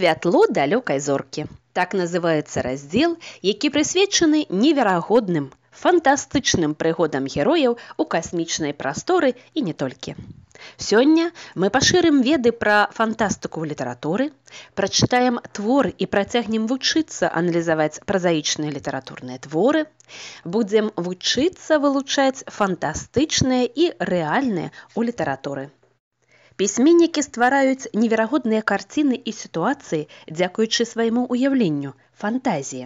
святло далёкай зоркі. Так называецца раздзел, які прысвечаны неверагодным фантастычным прыгодам герояў у касмічнай прасторы і не толькі. Сёння мы пашырым веды пра фантастыку ў літаратуры, прачытаем твор і працягнем вучыцца аналізаваць празаічныя літаратурныя творы, будзем вучыцца вылучаць фантастычныя і рэальныя ў літаратуры. Пісьменнікі ствараюць неверагодныя карціны і сітуацыі, дзякуючы свайму ўяўленню, фантазіі.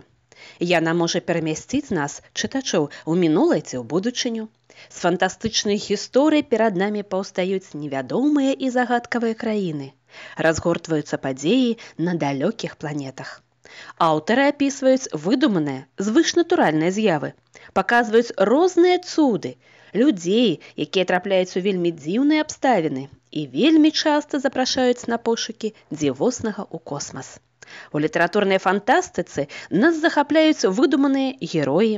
Яна можа перамясціць нас, чытачоў у мінулай ці ў будучыню. З фантастычнай гісторыі перад намі паўстаюць невядомыя і загадкавыя краіны. Разгортваюцца падзеі на далёкіх планетах. Аўтары апісваюць выдуманыя звышнатуральныя з'явы, паказваюць розныя цуды, людзей, якія трапляюць у вельмі дзіўныя абставіны і вельмі часта запрашаюць на пошукі дзівоснага ў космас. У літаратурнай фантастыцы нас захапляюцца выдуманыя героі,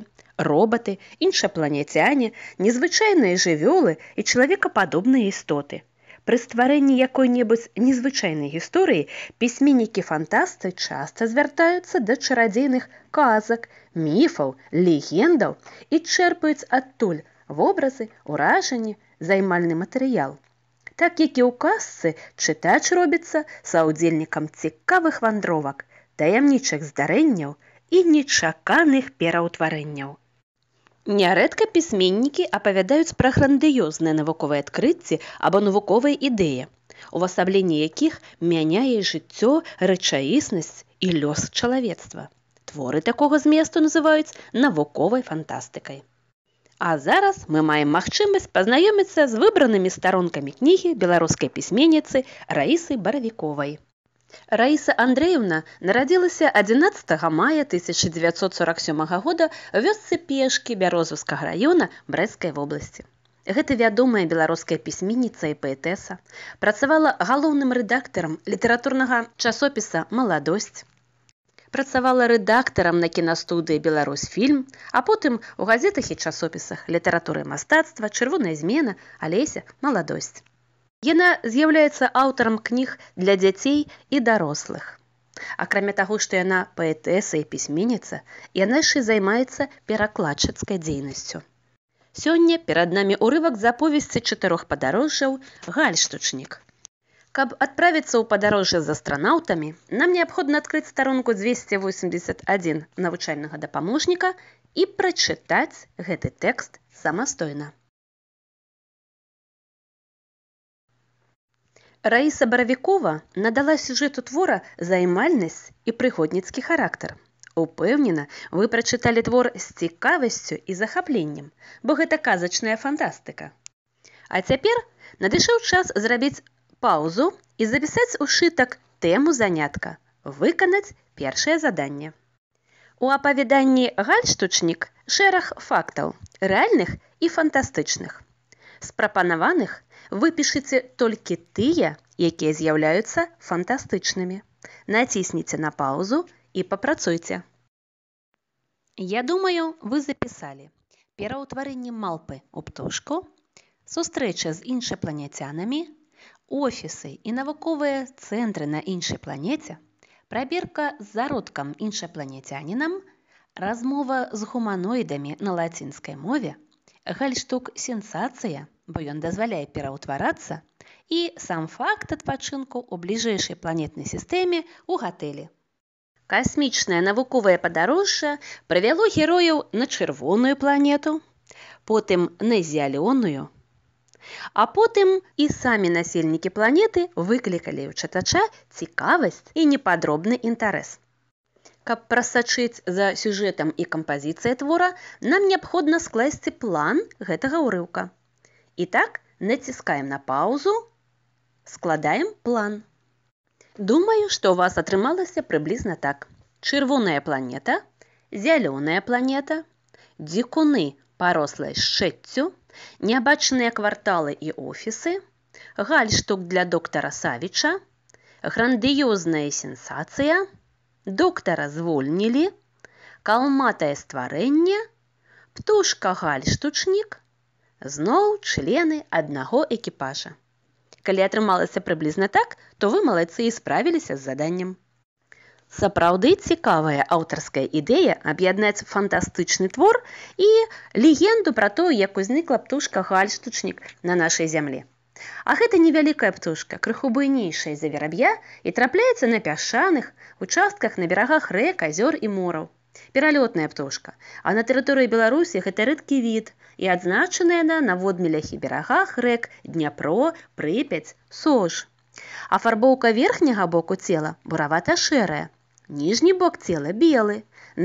роботы, іншапланетяне, незвычайныя жывёлы і чалавекападобныя істоты. Пры стварэнні якой-небудзь незвычайнай гісторыі пісьменнікі фантасты часта звяртаюцца да чарадзейных казак, міфаў, легендаў і чэрпаюць адтуль вобразы, уражанні, займальны матэрыял. Так які ў касцы чытач робіцца са ўдзельнікам цікавых вандровак, таямнічых здарэнняў і нечаканых пераўтварэнняў. Нярэдка пісьменнікі апавядаюць пра грандыёзныя навуковыя адкрыцці або навуковыя ідэі, увасабленне якіх мяняе жыццё, рэчаіснасць і лёс чалавецтва. Творы такога зместу называюць навуковай фантастыкай. А зараз мы маем магчымасць пазнаёміцца з выбранымі старонкамі кнігі беларускай пісьменніцы Раісы Баравіковай. Раіса Андреевна нарадзілася 11 мая 1947 года ў вёсцы пешкі бярозаўскага раёна брэсцкай вобласці. Гэта вядомая беларуская пісьменніца і паэтэса, працавала галоўным рэдактарам літаратурнага часопіса маладосць працавала рэдактарам на кінастудыі беларусь фільм а потым у газетах і часопісах літаратуры мастацтва чырвоная змена алеся маладосць яна з'яўляецца аўтарам кніг для дзяцей і дарослых акрамя таго што яна паэтэса і пісьменніца яна яшчэ займаецца перакладчыцкай дзейнасцю сёння перад намі урывак заповесці чатырох падарожжаў гальштучнік Каб адправіцца ў падарожжа з астранаўтамі, нам неабходна адкрыць старонку 281 навучальнага дапаможніка і прачытаць гэты тэкст самастойна. Раіса Баравікова надала сюжэту твора займальнасць і прыходніцкі характар. Упэўнена, вы прачыталі твор з цікавасцю і захапленнем, бо гэта казачная фантастыка. А цяпер надышоў час зрабіць паўзу і запісаць ушытак тэму занятка, выканаць першае заданне. У апавяданні гальштучнік шэраг фактаў, рэальных і фантастычных. З прапанаваных выпішыце толькі тыя, якія з'яўляюцца фантастычнымі. Націсніце на паўзу і папрацуйце. Я думаю, вы запісалі пераўтварэнне малпы ў птушку, сустрэча з іншапланетянамі, офісы і навуковыя цэнтры на іншай планеце, прабірка з зародкам іншапланетянінам, размова з гуманоідамі на лацінскай мове, гальштук сенсацыя, бо ён дазваляе пераўтварацца і сам факт адпачынку ў бліжэйшай планетнай сістэме ў гатэлі. Касмічнае навуковае падарожжа прывяло герояў на чырвоную планету, потым на зялёную, А потым і самі насельнікі планеты выклікалі ў чытача цікавасць і непадробны інтарэс. Каб прасачыць за сюжэтам і кампазіцыяй твора, нам неабходна скласці план гэтага ўрыўка. Ітак націскаем на паузу, складаем план. Думаю, што у вас атрымалася прыблізна так. Чырвоная планета, зялёная планета, дзікуны, парослая шчэццю, неабачаныя кварталы і офісы, гальштук для доктара Савіча, грандыёзная сенсацыя, доктара звольнілі, калматае стварэнне, птушка гальштучнік, зноў члены аднаго экіпажа. Калі атрымалася прыблізна так, то вы малайцы і справіліся з заданнем сапраўды цікавая аўтарская ідэя аб'яднаць фантастычны твор і легенду пра тое, як узнікла птушка гальштучнік на нашай зямлі. А гэта невялікая птушка, крыху буйнейшая за вераб'я і трапляецца на пясчаных участках на берагах рэк, азёр і мораў. Пералётная птушка, а на тэрыторыі Беларусі гэта рэдкі від і адзначаная на наводмелях і берагах рэк, дняпро, прыпяць, сож. Афарбоўка верхняга боку цела буравата-шэрая. Ніжні бок цела белы.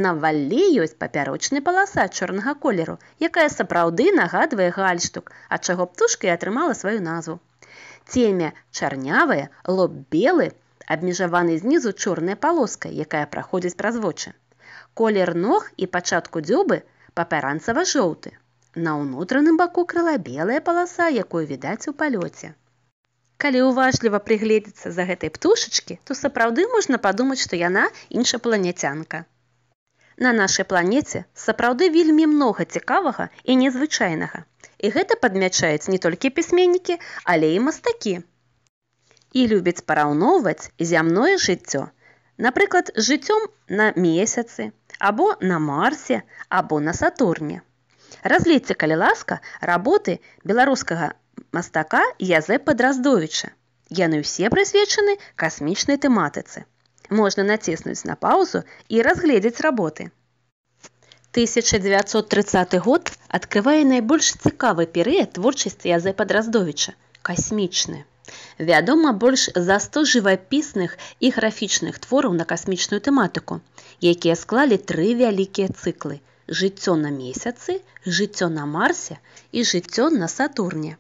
На валле ёсць папярочная паласа чорнага колеру, якая сапраўды нагадвае гальштук, ад чаго птушка і атрымала сваю назву. Цемя чарнявая, лоб белы, абмежаваны знізу чорная палоска, якая праходзіць праз вочы. Колер ног і пачатку дзюбы папяранцава-жоўты. На ўнутраным баку крыла белая паласа, якую відаць у палёце калі ўважліва прыгледзецца за гэтай птушачкі, то сапраўды можна падумаць, што яна іншапланетянка. На нашай планеце сапраўды вельмі многа цікавага і незвычайнага. І гэта падмячаюць не толькі пісьменнікі, але і мастакі. І любяць параўноўваць зямное жыццё, напрыклад, жыццём на месяцы, або на марсе, або на сатурне. Разліце, калі ласка, работы беларускага мастака Язепа Драздовіча. Яны ўсе прысвечаны касмічнай тэматыцы. Можна націснуць на паўзу і разгледзець работы. 1930 год адкрывае найбольш цікавы перыяд творчасці Язепа Драздовіча касмічны. Вядома больш за 100 жывапісных і графічных твораў на касмічную тэматыку, якія склалі тры вялікія цыклы: жыццё на месяцы, жыццё на марсе і жыццё на сатурне.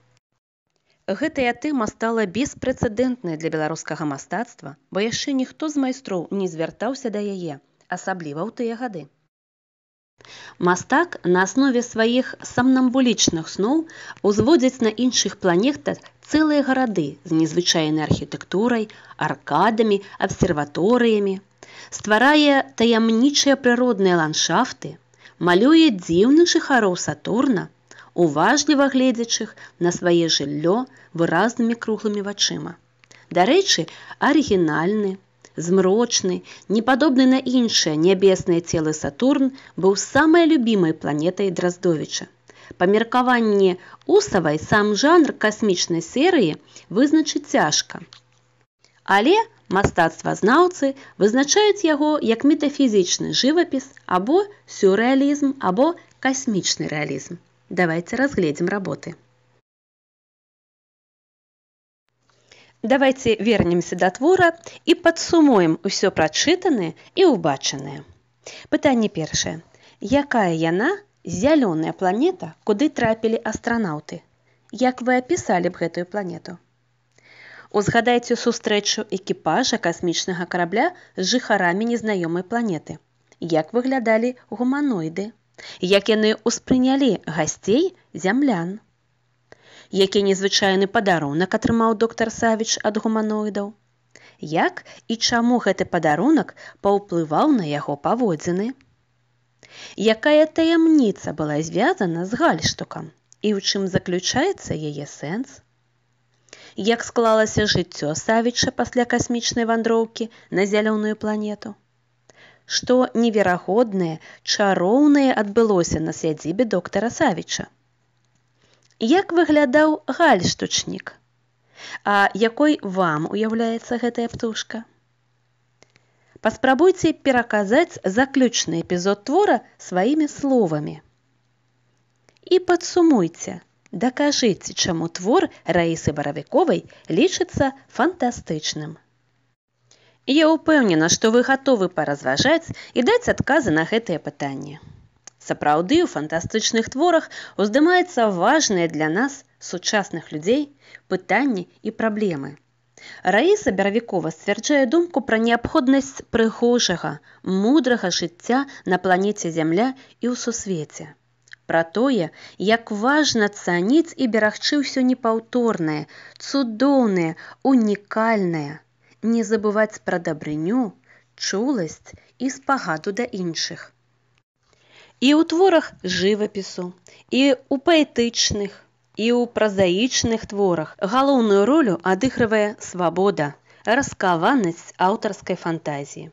Гэтая тэма стала беспрэцэдэнтнай для беларускага мастацтва, бо яшчэ ніхто з майстроў не звяртаўся да яе, асабліва ў тыя гады. Мастак на аснове сваіх самнамбулічных сноў узводзяць на іншых планетах цэлыя гарады з незвычайнай архітэктурай, аркадамі, абсерваторыямі, стварае таямнічыя прыродныя ландшафты, малюе дзіўных жыхароў Сатурна, уважліва гледзячых на свае жыллё выразнымі круглымі вачыма. Дарэчы, арыгінальны, змрочны, непадобны на іншае нябесныя целы Сатурн быў самай любімай планетай Драздовіча. Па меркаванні усавай сам жанр касмічнай серыі вызначыць цяжка. Але мастацтвазнаўцы вызначаюць яго як метафізічны жывапіс або сюррэалізм або касмічны рэалізм. Давайте разгледзім работы. Давайте вернемся да твора і падсумуем усё прачытанае і ўбачанае. Пытанне першае: Якая яна зялёная планета, куды трапілі астранаўты? Як вы апісалі б гэтую планету? Узгадайце сустрэчу экіпажа касмічнага карабля з жыхарамі незнаёмай планеты. Як выглядалі гуманоіды? як яны ўспрынялі гасцей зямлян. Які незвычайны падарунак атрымаў доктар Савіч ад гуманоідаў? Як і чаму гэты падарунак паўплываў на яго паводзіны? Якая таямніца была звязана з гальштукам і ў чым заключаецца яе сэнс? Як склалася жыццё савіча пасля касмічнай вандроўкі на зялёную планету? што неверагоднае чароўнае адбылося на сядзібе доктара савіча. Як выглядаў гальштучнік? А якой вам уяўляецца гэтая птушка? Паспрабуйце пераказаць заключны эпізод твора сваімі словамі. І падсумуйце, дакажыце, чаму твор Раісы баравіковай лічыцца фантастычным. Я ўпэўнена, што вы гатовы паразважаць і даць адказы на гэтыя пытанні. Сапраўды ў фантастычных творах уздымаецца важнае для нас сучасных людзей пытанні і праблемы. Раіса Бравікова сцвярджае думку пра неабходнасць прыгожага, мудрага жыцця на планеце зямля і ў сусвеце. Пра тое, як важна цаніць і берагчы ўсё непаўторнае, цудоўнае, унікальнае, не забываць пра дабрыню, чуласць і спагаду да іншых. І ў творах жывапісу, і ў паэтычных, і ў празаічных творах галоўную ролю адыгрывае свабода, раскаванасць аўтарскай фантазіі.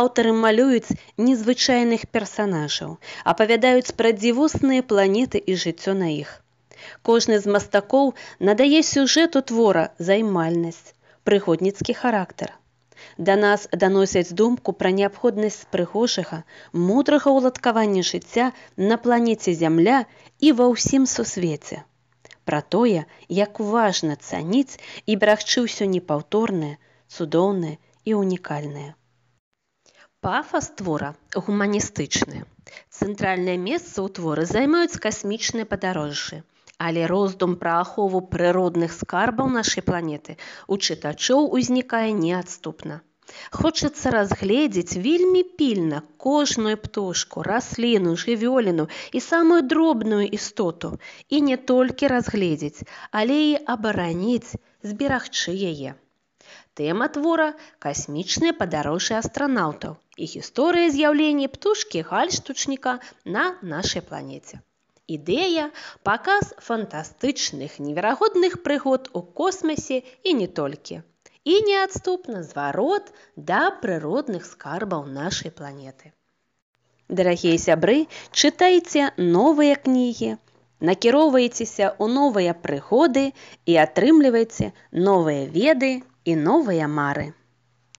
Аўтары малююць незвычайных персанажаў, апавядаюць пра дзівосныя планеты і жыццё на іх. Кожны з мастакоў надае сюжэту твора займальнасць, прыгодніцкі характар. Да нас даносяць думку пра неабходнасць прыгожага, мудрага ўладкавання жыцця на планеце зямля і ва ўсім сусвеце. Пра тое, як важна цаніць і брагчы ўсё непаўторнае, цудоўнае і унікальнае. Пафа твора гуманістычны. Цэнтральнае месца ў творы займаюць касмічныя падарожжы Але роздум пра ахову прыродных скарбаў нашай планеты у чытачоў узнікае неадступна. Хочацца разгледзець вельмі пільна кожную птушку, расліну, жывёліну і самую дробную істоту і не толькі разгледзець, але і абараніць, зберагчы яе. Тэма твора касмічныя падарожжы астранаўтаў і гісторыя з'яўлення птушкі гальштучніка на нашай планеце ідэя паказ фантастычных неверагодных прыгод у космасе і не толькі і неадступна зварот да прыродных скарбаў нашай планеты дарагія сябры чытайце новыя кнігі накіроўвайцеся ў новыя прыходы і атрымлівайце новыя веды і новыя мары